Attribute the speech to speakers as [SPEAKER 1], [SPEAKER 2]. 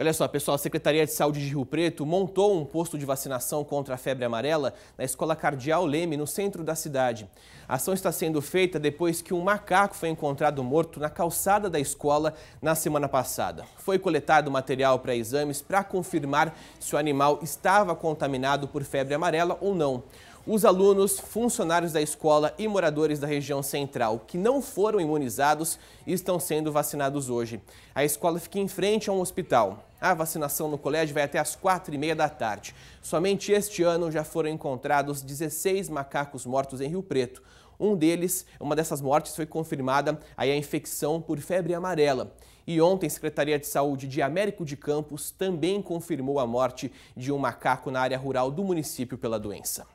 [SPEAKER 1] Olha só, pessoal, a Secretaria de Saúde de Rio Preto montou um posto de vacinação contra a febre amarela na Escola Cardeal Leme, no centro da cidade. A ação está sendo feita depois que um macaco foi encontrado morto na calçada da escola na semana passada. Foi coletado material para exames para confirmar se o animal estava contaminado por febre amarela ou não os alunos, funcionários da escola e moradores da região central que não foram imunizados estão sendo vacinados hoje. A escola fica em frente a um hospital. A vacinação no colégio vai até as quatro e meia da tarde. Somente este ano já foram encontrados 16 macacos mortos em Rio Preto. Um deles, uma dessas mortes, foi confirmada aí a infecção por febre amarela. E ontem, a Secretaria de Saúde de Américo de Campos também confirmou a morte de um macaco na área rural do município pela doença.